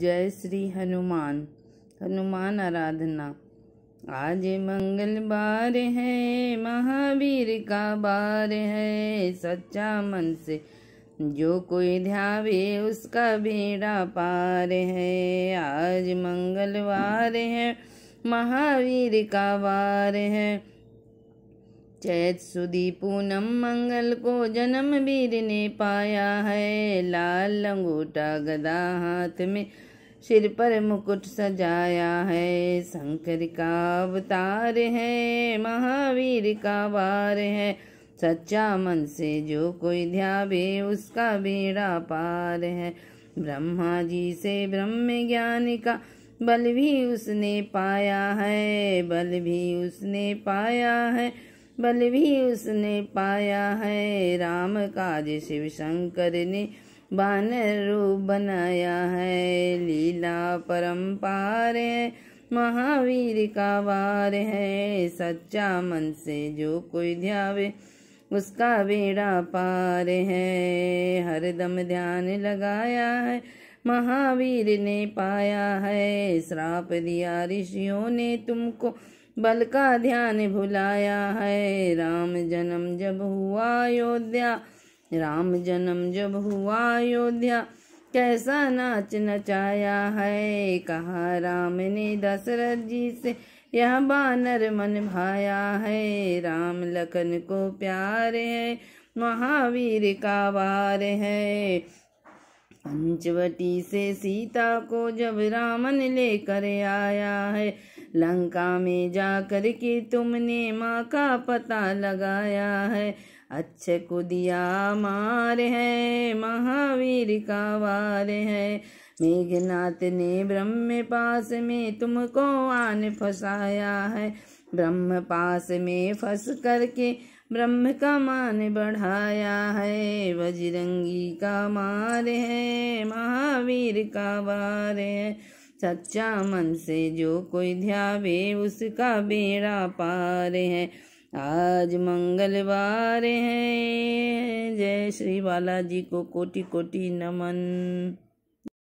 जय श्री हनुमान हनुमान आराधना आज मंगलवार है महावीर का बार है सच्चा मन से जो कोई ध्यावे उसका बेड़ा पार है आज मंगलवार है महावीर का वार है चैत सुदी पूनम मंगल को जन्म वीर ने पाया है लाल लंगोटा गदा हाथ में सिर पर मुकुट सजाया है शंकर का अवतार है महावीर का वार है सच्चा मन से जो कोई ध्यावे उसका बेड़ा पार है ब्रह्मा जी से ब्रह्म ज्ञान का बल भी उसने पाया है बल भी उसने पाया है बल भी उसने पाया है राम काज शिव शंकर ने बानर रूप बनाया है लीला परम्पार है महावीर का वार है सच्चा मन से जो कोई ध्यावे उसका बेड़ा पार है हरदम ध्यान लगाया है महावीर ने पाया है श्राप दिया ऋषियों ने तुमको बल का ध्यान भुलाया है राम जन्म जब हुआ अयोध्या राम जन्म जब हुआ अयोध्या कैसा नाच नचाया है कहा राम ने दशरथ जी से यह बानर मन भाया है राम लखन को प्यार है महावीर का वार है पंचवटी से सीता को जब रामन लेकर आया है लंका में जाकर के तुमने माँ का पता लगाया है अच्छे को दिया मार है महावीर का वार है मेघनाथ ने ब्रह्म पास में तुमको आन फसाया है ब्रह्म पास में फंस करके ब्रह्म का मान बढ़ाया है बजरंगी का मार है महावीर का वार है सच्चा मन से जो कोई ध्यावे उसका बेड़ा पार है आज मंगलवार है जय श्री बालाजी को कोटि कोटि नमन